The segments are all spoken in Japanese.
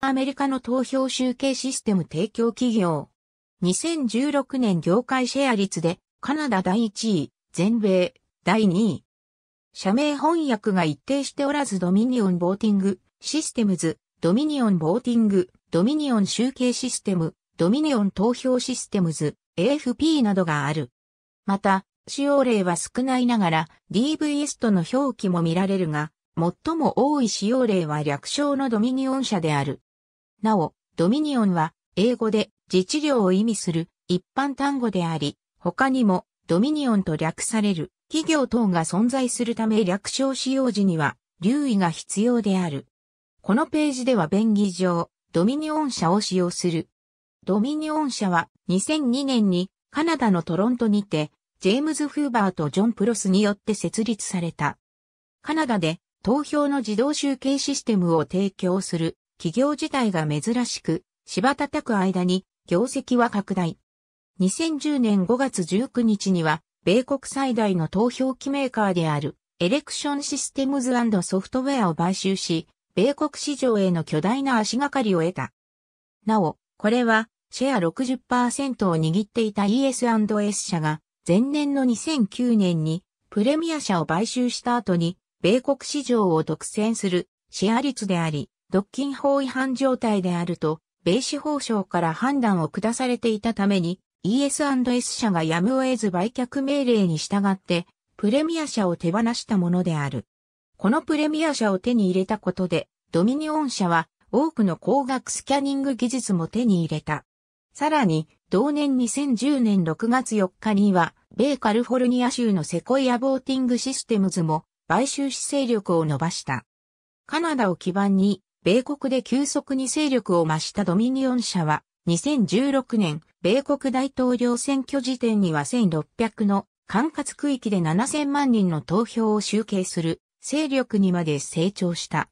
アメリカの投票集計システム提供企業。2016年業界シェア率でカナダ第1位、全米第2位。社名翻訳が一定しておらずドミニオンボーティング、システムズ、ドミニオンボーティング、ドミニオン集計システム、ドミニオン投票システムズ、AFP などがある。また、使用例は少ないながら DVS との表記も見られるが、最も多い使用例は略称のドミニオン社である。なお、ドミニオンは英語で自治領を意味する一般単語であり、他にもドミニオンと略される企業等が存在するため略称使用時には留意が必要である。このページでは便宜上、ドミニオン社を使用する。ドミニオン社は2002年にカナダのトロントにて、ジェームズ・フーバーとジョン・プロスによって設立された。カナダで投票の自動集計システムを提供する企業自体が珍しく、芝叩く間に業績は拡大。2010年5月19日には、米国最大の投票機メーカーである、エレクションシステムズソフトウェアを買収し、米国市場への巨大な足がかりを得た。なお、これは、シェア60%を握っていた ES&S 社が、前年の2009年に、プレミア社を買収した後に、米国市場を独占する、シェア率であり、独禁法違反状態であると、米司法省から判断を下されていたために、ES&S 社がやむを得ず売却命令に従って、プレミア社を手放したものである。このプレミア社を手に入れたことで、ドミニオン社は多くの工学スキャニング技術も手に入れた。さらに、同年2010年6月4日には、米カルフォルニア州のセコイアボーティングシステムズも買収姿勢力を伸ばした。カナダを基盤に米国で急速に勢力を増したドミニオン社は、2016年、米国大統領選挙時点には1600の管轄区域で7000万人の投票を集計する勢力にまで成長した。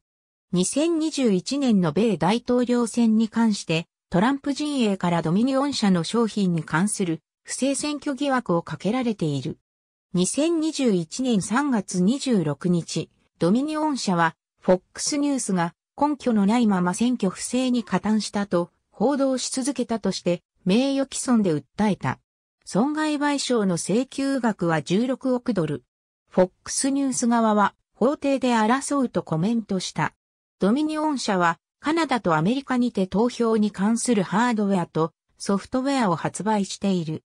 2021年の米大統領選に関して、トランプ陣営からドミニオン社の商品に関する不正選挙疑惑をかけられている。2021年3月26日、ドミニオン社は、FOX ニュースが根拠のないまま選挙不正に加担したと報道し続けたとして名誉毀損で訴えた。損害賠償の請求額は16億ドル。FOX ニュース側は法廷で争うとコメントした。ドミニオン社はカナダとアメリカにて投票に関するハードウェアとソフトウェアを発売している。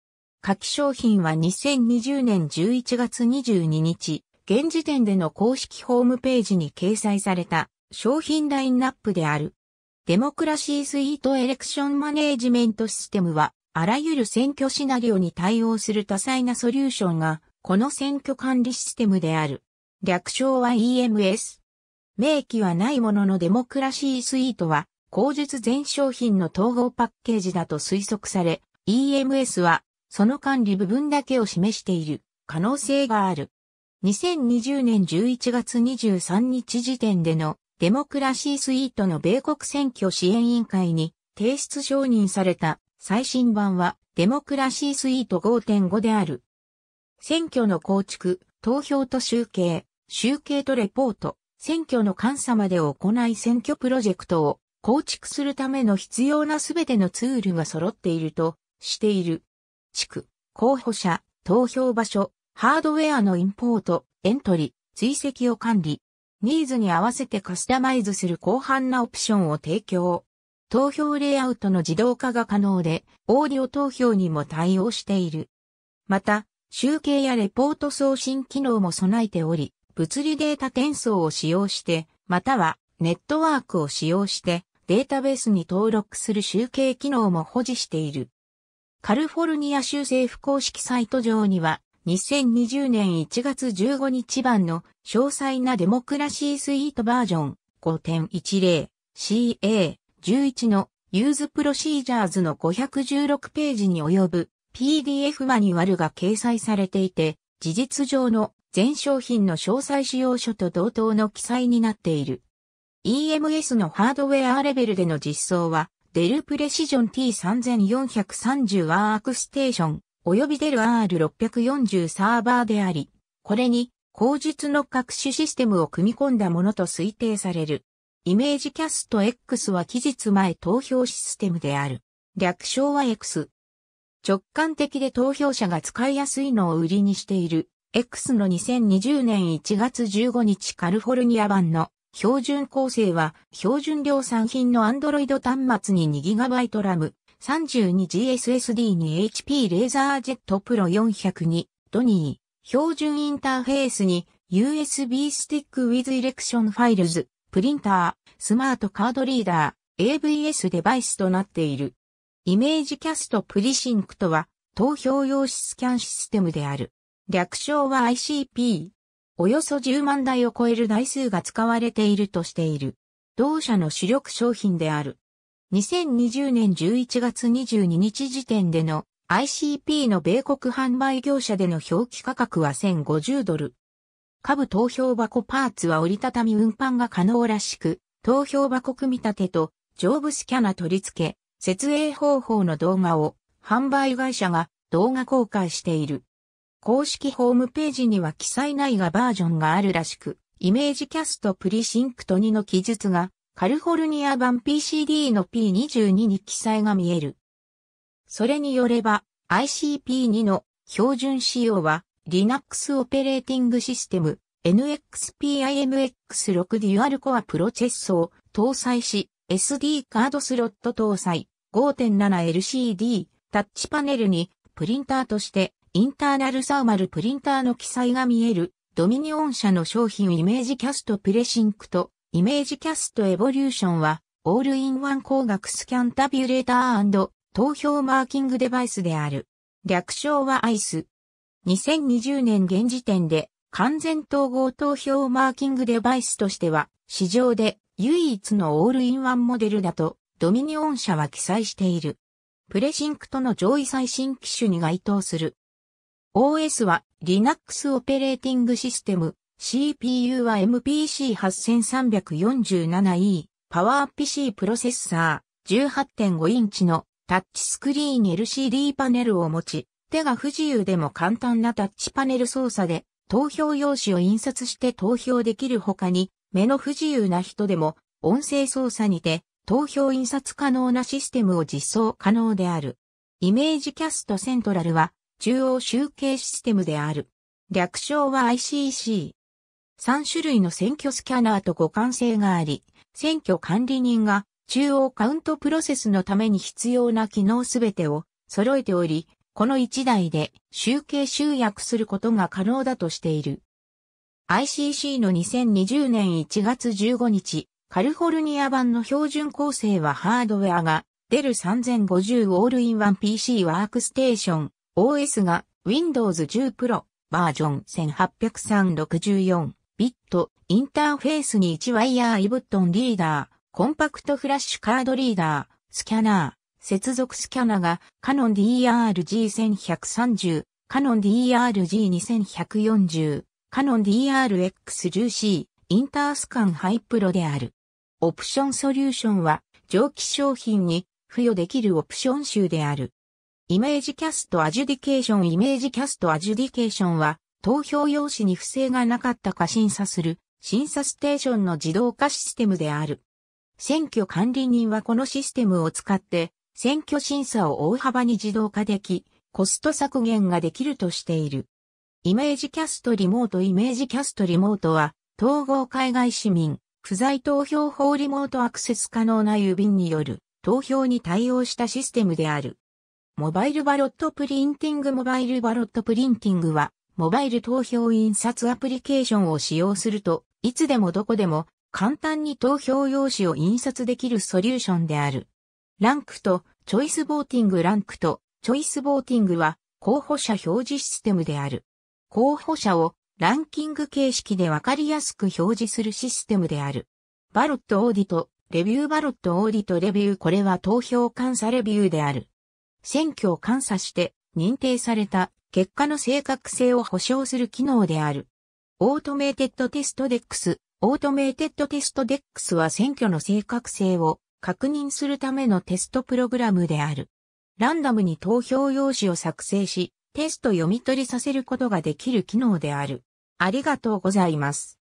下記商品は2020年11月22日、現時点での公式ホームページに掲載された商品ラインナップである。デモクラシースイートエレクションマネージメントシステムは、あらゆる選挙シナリオに対応する多彩なソリューションが、この選挙管理システムである。略称は EMS。名機はないもののデモクラシースイートは、後述全商品の統合パッケージだと推測され、EMS は、その管理部分だけを示している可能性がある。2020年11月23日時点でのデモクラシースイートの米国選挙支援委員会に提出承認された最新版はデモクラシースイート5.5である。選挙の構築、投票と集計、集計とレポート、選挙の監査までを行い選挙プロジェクトを構築するための必要なすべてのツールが揃っているとしている。地区、候補者、投票場所、ハードウェアのインポート、エントリー、追跡を管理、ニーズに合わせてカスタマイズする広範なオプションを提供。投票レイアウトの自動化が可能で、オーディオ投票にも対応している。また、集計やレポート送信機能も備えており、物理データ転送を使用して、またはネットワークを使用してデータベースに登録する集計機能も保持している。カルフォルニア州政府公式サイト上には2020年1月15日版の詳細なデモクラシースイートバージョン 5.10CA11 のユーズプロシージャーズの516ページに及ぶ PDF マニュアルが掲載されていて、事実上の全商品の詳細使用書と同等の記載になっている。EMS のハードウェアレベルでの実装は、デルプレシジョン T3430 ワークステーション及び出る R640 サーバーであり、これに、口述の各種システムを組み込んだものと推定される。イメージキャスト X は期日前投票システムである。略称は X。直感的で投票者が使いやすいのを売りにしている X の2020年1月15日カルフォルニア版の標準構成は標準量産品の Android 端末に 2GB ラム、32GSSD に HP レーザージェットプロ400にドニー標準インターフェースに USB スティックウィズイレクションファイルズプリンタースマートカードリーダー AVS デバイスとなっている。イメージキャストプリシンクとは投票用紙スキャンシステムである。略称は ICP。およそ10万台を超える台数が使われているとしている。同社の主力商品である。2020年11月22日時点での ICP の米国販売業者での表記価格は1050ドル。株投票箱パーツは折りたたみ運搬が可能らしく、投票箱組み立てと上部スキャナ取り付け、設営方法の動画を販売会社が動画公開している。公式ホームページには記載内いがバージョンがあるらしく、イメージキャストプリシンクト2の記述がカルフォルニア版 PCD の P22 に記載が見える。それによれば ICP2 の標準仕様は Linux オペレーティングシステム NXPIMX6 デュアルコアプロチェッソを搭載し SD カードスロット搭載 5.7LCD タッチパネルにプリンターとしてインターナルサーマルプリンターの記載が見えるドミニオン社の商品イメージキャストプレシンクとイメージキャストエボリューションは、オールインワン工学スキャンタビュレーター投票マーキングデバイスである。略称はアイス。2020年現時点で、完全統合投票マーキングデバイスとしては、市場で唯一のオールインワンモデルだと、ドミニオン社は記載している。プレシンクトの上位最新機種に該当する。OS は Linux オペレーティングシステム CPU は MPC8347E パワー PC プロセッサー18.5インチのタッチスクリーン LCD パネルを持ち、手が不自由でも簡単なタッチパネル操作で投票用紙を印刷して投票できる他に、目の不自由な人でも音声操作にて投票印刷可能なシステムを実装可能である。イメージキャストセントラルは中央集計システムである。略称は ICC。3種類の選挙スキャナーと互換性があり、選挙管理人が中央カウントプロセスのために必要な機能すべてを揃えており、この1台で集計集約することが可能だとしている。ICC の2020年1月15日、カルフォルニア版の標準構成はハードウェアがデル3050オールインワン PC ワークステーション OS が Windows 10 Pro バージョン18364ビット、インターフェースに1ワイヤーイブットンリーダー、コンパクトフラッシュカードリーダー、スキャナー、接続スキャナがカノン DRG1130、カノン DRG2140、カノン DRX10C、インタースカンハイプロである。オプションソリューションは蒸気商品に付与できるオプション集である。イメージキャストアジュディケーションイメージキャストアジュディケーションは投票用紙に不正がなかったか審査する審査ステーションの自動化システムである。選挙管理人はこのシステムを使って選挙審査を大幅に自動化でき、コスト削減ができるとしている。イメージキャストリモートイメージキャストリモートは、統合海外市民、不在投票法リモートアクセス可能な郵便による投票に対応したシステムである。モバイルバロットプリンティングモバイルバロットプリンティングは、モバイル投票印刷アプリケーションを使用すると、いつでもどこでも簡単に投票用紙を印刷できるソリューションである。ランクとチョイスボーティングランクとチョイスボーティングは候補者表示システムである。候補者をランキング形式でわかりやすく表示するシステムである。バロットオーディト、レビューバロットオーディトレビューこれは投票監査レビューである。選挙を監査して認定された結果の正確性を保証する機能である。オートメーテッドテストデックス、オートメーテッドテストデックスは選挙の正確性を確認するためのテストプログラムである。ランダムに投票用紙を作成し、テスト読み取りさせることができる機能である。ありがとうございます。